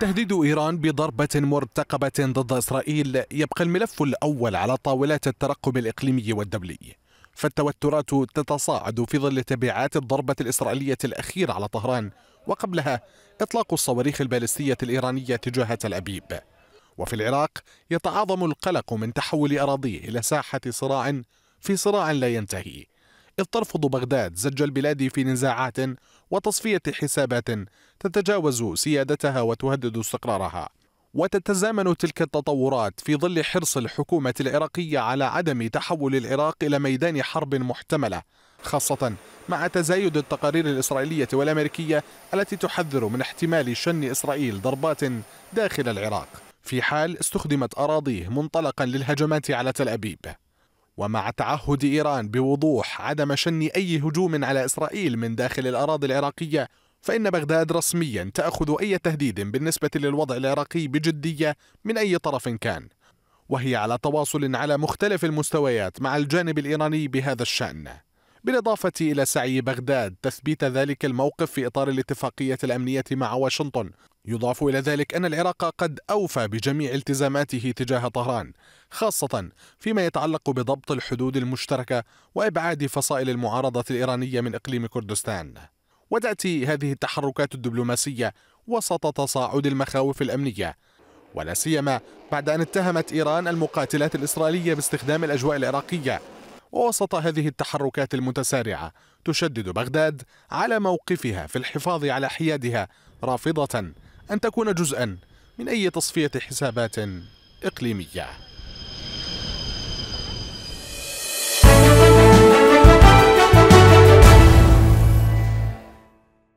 تهديد إيران بضربة مرتقبة ضد إسرائيل يبقى الملف الأول على طاولات الترقب الإقليمي والدولي فالتوترات تتصاعد في ظل تبعات الضربة الإسرائيلية الأخيرة على طهران وقبلها إطلاق الصواريخ البالستية الإيرانية تجاه تل أبيب وفي العراق يتعاظم القلق من تحول أراضيه إلى ساحة صراع في صراع لا ينتهي إذ ترفض بغداد زج البلاد في نزاعات وتصفية حسابات تتجاوز سيادتها وتهدد استقرارها وتتزامن تلك التطورات في ظل حرص الحكومة العراقية على عدم تحول العراق إلى ميدان حرب محتملة خاصة مع تزايد التقارير الإسرائيلية والأمريكية التي تحذر من احتمال شن إسرائيل ضربات داخل العراق في حال استخدمت أراضيه منطلقا للهجمات على تل أبيب ومع تعهد إيران بوضوح عدم شن أي هجوم على إسرائيل من داخل الأراضي العراقية فإن بغداد رسميا تأخذ أي تهديد بالنسبة للوضع العراقي بجدية من أي طرف كان وهي على تواصل على مختلف المستويات مع الجانب الإيراني بهذا الشأن بالإضافة إلى سعي بغداد تثبيت ذلك الموقف في إطار الاتفاقية الأمنية مع واشنطن يضاف إلى ذلك أن العراق قد أوفى بجميع التزاماته تجاه طهران خاصة فيما يتعلق بضبط الحدود المشتركة وإبعاد فصائل المعارضة الإيرانية من إقليم كردستان وتأتي هذه التحركات الدبلوماسية وسط تصاعد المخاوف الأمنية ولا سيما بعد أن اتهمت إيران المقاتلات الإسرائيلية باستخدام الأجواء العراقية ووسط هذه التحركات المتسارعة تشدد بغداد على موقفها في الحفاظ على حيادها رافضة أن تكون جزءا من أي تصفية حسابات إقليمية